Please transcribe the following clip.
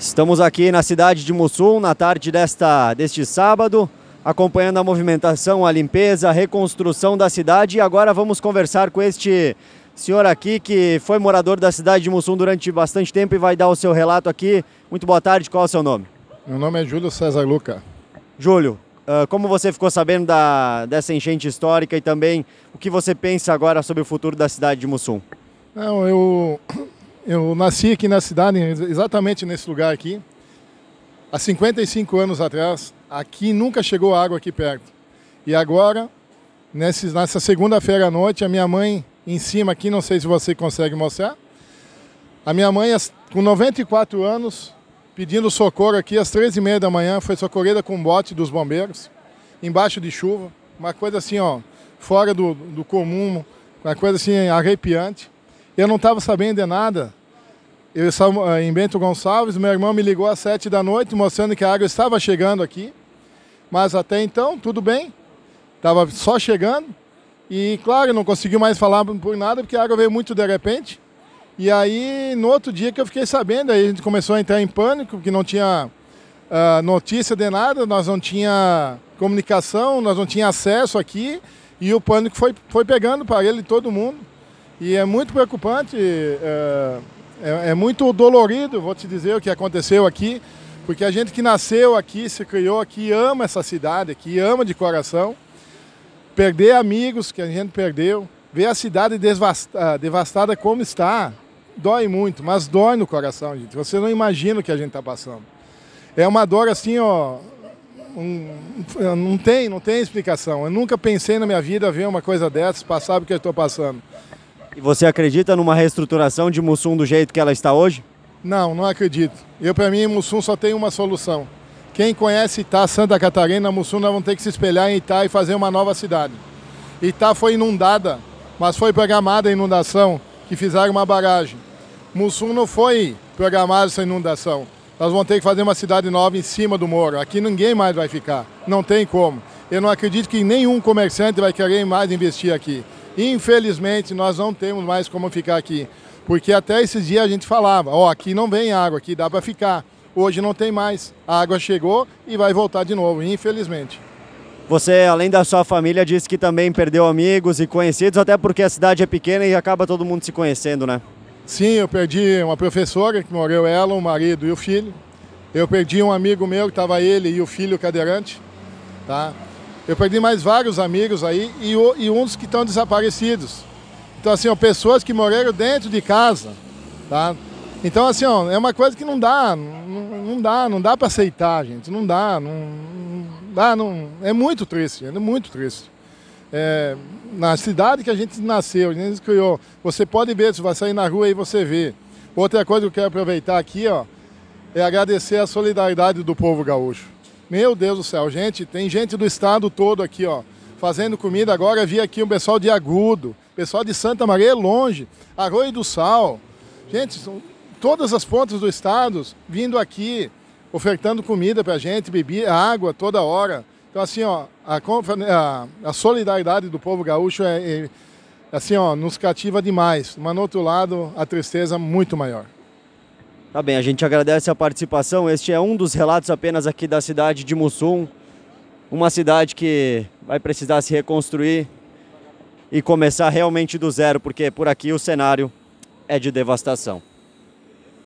Estamos aqui na cidade de Mussum na tarde desta, deste sábado, acompanhando a movimentação, a limpeza, a reconstrução da cidade. E agora vamos conversar com este senhor aqui que foi morador da cidade de Mussum durante bastante tempo e vai dar o seu relato aqui. Muito boa tarde, qual é o seu nome? Meu nome é Júlio César Luca. Júlio, ah, como você ficou sabendo da, dessa enchente histórica e também o que você pensa agora sobre o futuro da cidade de Mussum? Não, eu eu nasci aqui na cidade, exatamente nesse lugar aqui. Há 55 anos atrás, aqui nunca chegou água aqui perto. E agora, nessa segunda-feira à noite, a minha mãe, em cima aqui, não sei se você consegue mostrar, a minha mãe, com 94 anos, pedindo socorro aqui às 13h30 da manhã, foi socorrida com um bote dos bombeiros, embaixo de chuva, uma coisa assim, ó, fora do, do comum, uma coisa assim arrepiante. Eu não estava sabendo de nada, eu, eh, em Bento Gonçalves, meu irmão me ligou às sete da noite, mostrando que a água estava chegando aqui. Mas até então, tudo bem. Estava só chegando. E, claro, não conseguiu mais falar por nada, porque a água veio muito de repente. E aí, no outro dia que eu fiquei sabendo, aí a gente começou a entrar em pânico, porque não tinha uh, notícia de nada, nós não tinha comunicação, nós não tinha acesso aqui. E o pânico foi, foi pegando para ele todo mundo. E é muito preocupante. Uh, é, é muito dolorido, vou te dizer o que aconteceu aqui, porque a gente que nasceu aqui, se criou aqui, ama essa cidade aqui, ama de coração. Perder amigos que a gente perdeu, ver a cidade ah, devastada como está, dói muito, mas dói no coração, gente. Você não imagina o que a gente está passando. É uma dor assim, ó. Um, não tem, não tem explicação. Eu nunca pensei na minha vida ver uma coisa dessas, passar o que eu estou passando. E você acredita numa reestruturação de Mussum do jeito que ela está hoje? Não, não acredito. Eu, para mim, Mussum só tem uma solução. Quem conhece Itá, Santa Catarina, Mussum, nós vamos ter que se espelhar em Itá e fazer uma nova cidade. Itá foi inundada, mas foi programada a inundação, que fizeram uma barragem. Mussum não foi programada essa inundação. Nós vamos ter que fazer uma cidade nova em cima do morro. Aqui ninguém mais vai ficar. Não tem como eu não acredito que nenhum comerciante vai querer mais investir aqui. Infelizmente, nós não temos mais como ficar aqui. Porque até esses dias a gente falava, ó, oh, aqui não vem água, aqui dá para ficar. Hoje não tem mais. A água chegou e vai voltar de novo, infelizmente. Você, além da sua família, disse que também perdeu amigos e conhecidos, até porque a cidade é pequena e acaba todo mundo se conhecendo, né? Sim, eu perdi uma professora que morreu ela, o marido e o filho. Eu perdi um amigo meu que estava ele e o filho cadeirante, tá? Eu perdi mais vários amigos aí e, e uns que estão desaparecidos. Então, assim, ó, pessoas que morreram dentro de casa, tá? Então, assim, ó, é uma coisa que não dá, não, não dá, não dá para aceitar, gente, não dá, não, não, dá, não, é muito triste, é muito triste. É, na cidade que a gente nasceu, a gente criou, você pode ver, você vai sair na rua e você vê. Outra coisa que eu quero aproveitar aqui, ó, é agradecer a solidariedade do povo gaúcho. Meu Deus do céu, gente, tem gente do estado todo aqui, ó, fazendo comida agora. Vi aqui o um pessoal de Agudo, pessoal de Santa Maria, é longe, Arroio do Sal. Gente, são todas as pontas do estado vindo aqui, ofertando comida pra gente, bebida, água toda hora. Então, assim, ó, a, a, a solidariedade do povo gaúcho é, é assim, ó, nos cativa demais. Mas, no outro lado, a tristeza muito maior. Tá bem, a gente agradece a participação. Este é um dos relatos apenas aqui da cidade de Mussum, uma cidade que vai precisar se reconstruir e começar realmente do zero, porque por aqui o cenário é de devastação.